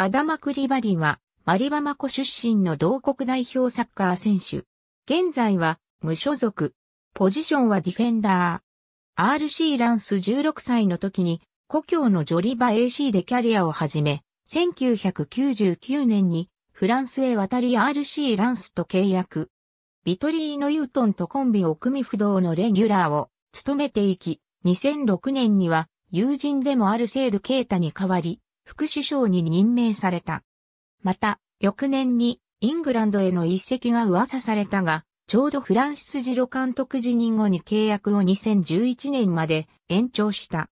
アダマ・クリバリは、マリバマコ出身の同国代表サッカー選手。現在は、無所属。ポジションはディフェンダー。RC ランス16歳の時に、故郷のジョリバ AC でキャリアを始め、1999年にフランスへ渡り RC ランスと契約。ビトリーノ・ユートンとコンビを組み不動のレギュラーを務めていき、2006年には友人でもある制ド・ケータに代わり、副首相に任命された。また、翌年にイングランドへの一席が噂されたが、ちょうどフランシス・ジロ監督辞任後に契約を2011年まで延長した。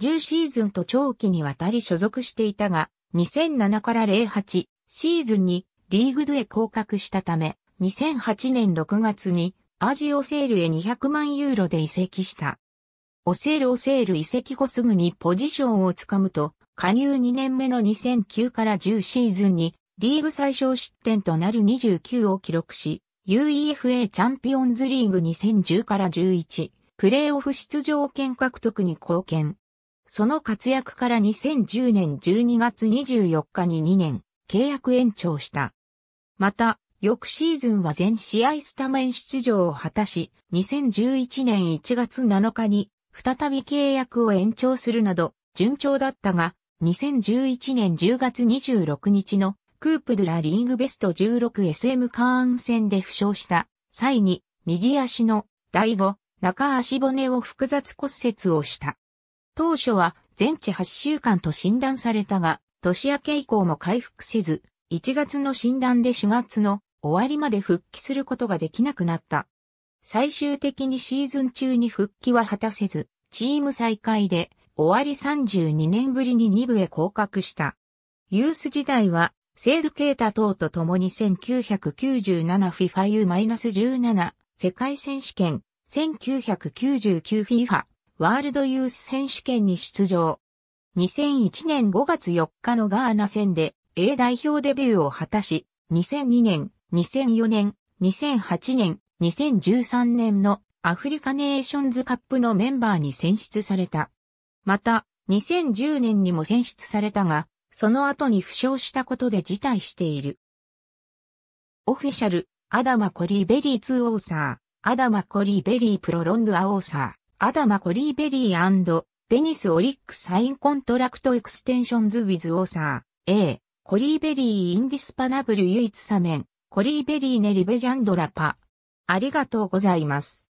10シーズンと長期にわたり所属していたが、2007から08シーズンにリーグドへ降格したため、2008年6月にアジオセールへ200万ユーロで移籍した。オセールオセール移籍後すぐにポジションをつかむと、加入2年目の2009から10シーズンにリーグ最小失点となる29を記録し、UEFA チャンピオンズリーグ2010から11、プレーオフ出場権獲得に貢献。その活躍から2010年12月24日に2年、契約延長した。また、翌シーズンは全試合スタメン出場を果たし、2011年1月7日に再び契約を延長するなど、順調だったが、2011年10月26日のクープドゥラリーグベスト 16SM カーン戦で負傷した際に右足の第5中足骨を複雑骨折をした。当初は全治8週間と診断されたが、年明け以降も回復せず、1月の診断で4月の終わりまで復帰することができなくなった。最終的にシーズン中に復帰は果たせず、チーム再開で終わり32年ぶりに2部へ降格した。ユース時代は、セール・ケータ等と共に 1997FIFA U-17 世界選手権、1999FIFA ワールドユース選手権に出場。2001年5月4日のガーナ戦で A 代表デビューを果たし、2002年、2004年、2008年、2013年のアフリカネーションズカップのメンバーに選出された。また、2010年にも選出されたが、その後に負傷したことで辞退している。オフィシャル、アダマ・コリーベリー2オーサー、アダマ・コリーベリープロロングアオーサー、アダマ・コリーベリーベニス・オリックサインコントラクトエクステンションズ・ウィズ・オーサー、A、コリーベリー・インディスパナブル唯一サメン、コリーベリー・ネリベジャンドラパ。ありがとうございます。